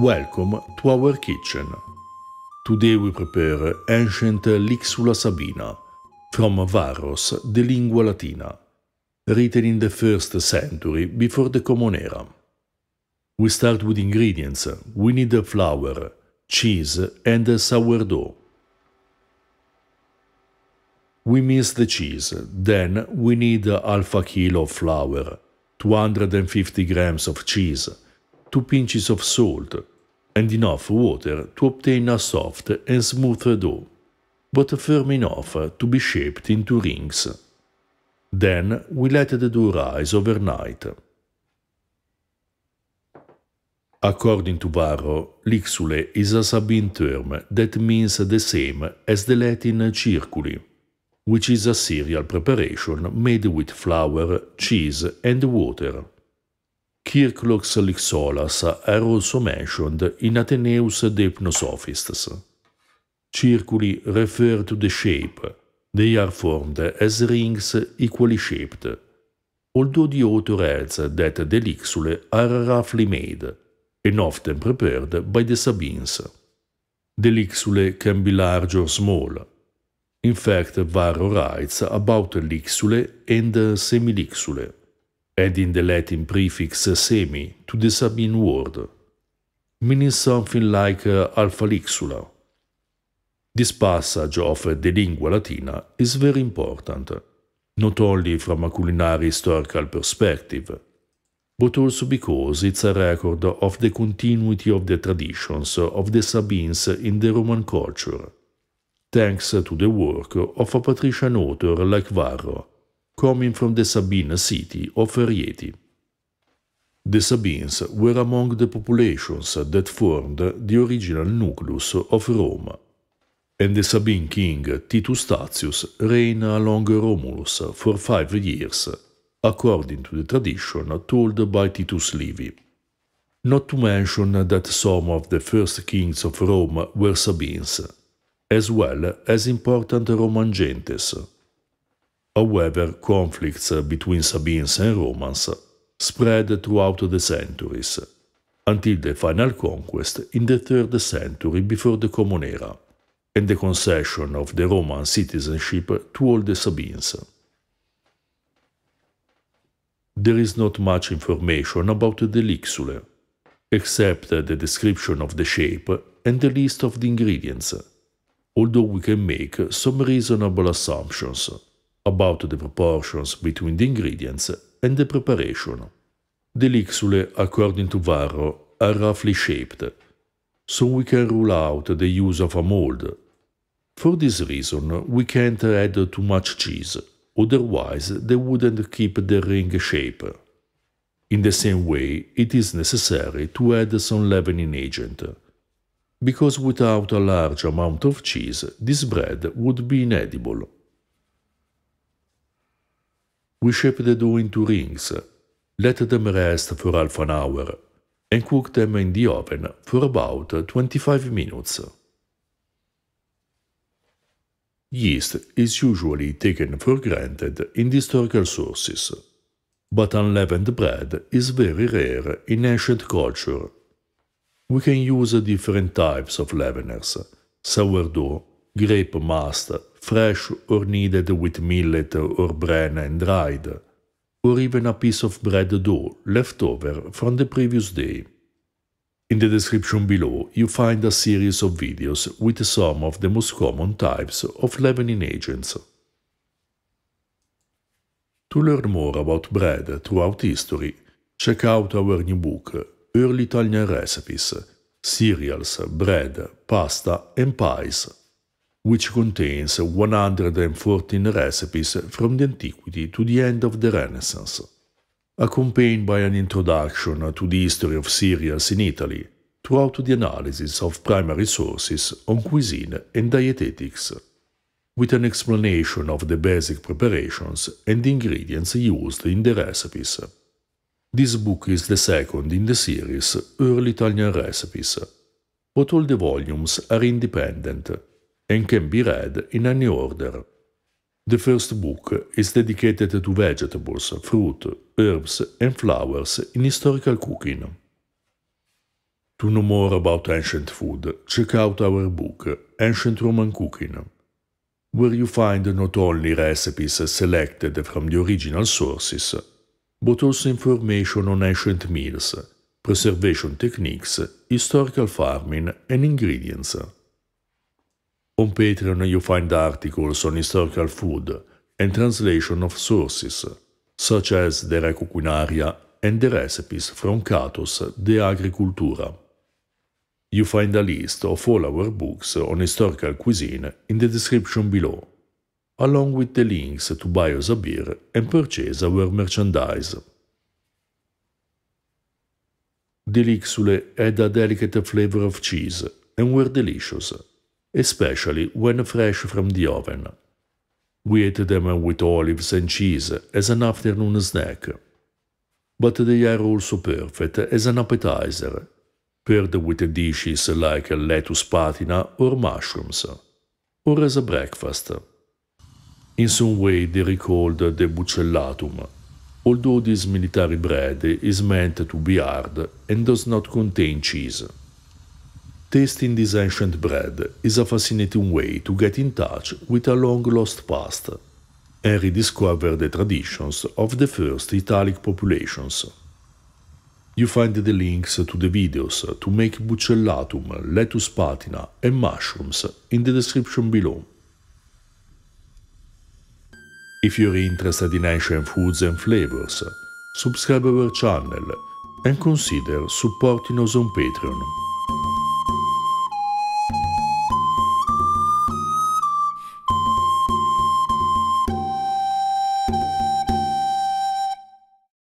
Welcome to our kitchen. Today we prepare ancient Lixula sabina from Varos, the lingua latina, written in the first century before the Common Era. We start with ingredients. We need flour, cheese and sourdough. We mix the cheese, then we need half a kilo of flour, 250 grams of cheese, 2 pinches of salt, and enough water to obtain a soft and smooth dough, but firm enough to be shaped into rings. Then we let the dough rise overnight. According to Varro, lixule is a Sabine term that means the same as the Latin circuli, which is a cereal preparation made with flour, cheese and water. Kirklux lixolas are er also mentioned in Ateneus de Hypnosophists. Circuli refer to the shape. They are formed as rings equally shaped, although the author adds that the lixule are roughly made and often prepared by the Sabines. The lixule can be large or small. In fact, Varro writes about lixule and semilixule adding the Latin prefix semi to the Sabine word, meaning something like uh, alfalixula. This passage of the lingua latina is very important, not only from a culinary historical perspective, but also because it's a record of the continuity of the traditions of the Sabines in the Roman culture, thanks to the work of a patrician author like Varro, coming from the Sabine city of Rieti. The Sabines were among the populations that formed the original nucleus of Rome, and the Sabine king Titus Tatius reigned along Romulus for five years, according to the tradition told by Titus Livy. Not to mention that some of the first kings of Rome were Sabines, as well as important Roman gentes, However, conflicts between Sabines and Romans spread throughout the centuries, until the final conquest in the 3rd century before the Common Era, and the concession of the Roman citizenship to all the Sabines. There is not much information about the Lixule, except the description of the shape and the list of the ingredients, although we can make some reasonable assumptions about the proportions between the ingredients and the preparation. The lixule, according to Varro, are roughly shaped, so we can rule out the use of a mold. For this reason, we can't add too much cheese, otherwise they wouldn't keep the ring shape. In the same way, it is necessary to add some leavening agent, because without a large amount of cheese, this bread would be inedible. We shaped the dough into rings, let them rest for half an hour, and cook them in the oven for about 25 minutes. Yeast is usually taken for granted in historical sources, but unleavened bread is very rare in ancient culture. We can use different types of leaveners, sourdough, grape must, fresh or kneaded with millet or bran and dried, or even a piece of bread dough left over from the previous day. In the description below, you find a series of videos with some of the most common types of leavening agents. To learn more about bread throughout history, check out our new book, Early Italian Recipes, Cereals, Bread, Pasta and Pies which contains 114 recipes from the antiquity to the end of the Renaissance, accompanied by an introduction to the history of cereals in Italy, throughout the analysis of primary sources on cuisine and dietetics, with an explanation of the basic preparations and ingredients used in the recipes. This book is the second in the series Early Italian Recipes, but all the volumes are independent and can be read in any order. The first book is dedicated to vegetables, fruit, herbs, and flowers in historical cooking. To know more about ancient food, check out our book, Ancient Roman Cooking, where you find not only recipes selected from the original sources, but also information on ancient meals, preservation techniques, historical farming, and ingredients. On Patreon you find articles on historical food and translation of sources, such as the Recoquinaria and the recipes from Catos de Agricultura. You find a list of all our books on historical cuisine in the description below, along with the links to buy us a beer and purchase our merchandise. The Lixule had a delicate flavor of cheese and were delicious. especially when fresh from the oven. We ate them with olives and cheese as an afternoon snack. But they are also perfect as an appetizer, paired with dishes like lettuce patina or mushrooms, or as a breakfast. In some way they recalled the bucellatum, although this military bread is meant to be hard and does not contain cheese. Tasting this ancient bread is a fascinating way to get in touch with a long lost past and rediscover the traditions of the first Italic populations. You find the links to the videos to make buccellatum, lettuce patina, and mushrooms in the description below. If you're interested in ancient foods and flavors, subscribe our channel and consider supporting us on Patreon.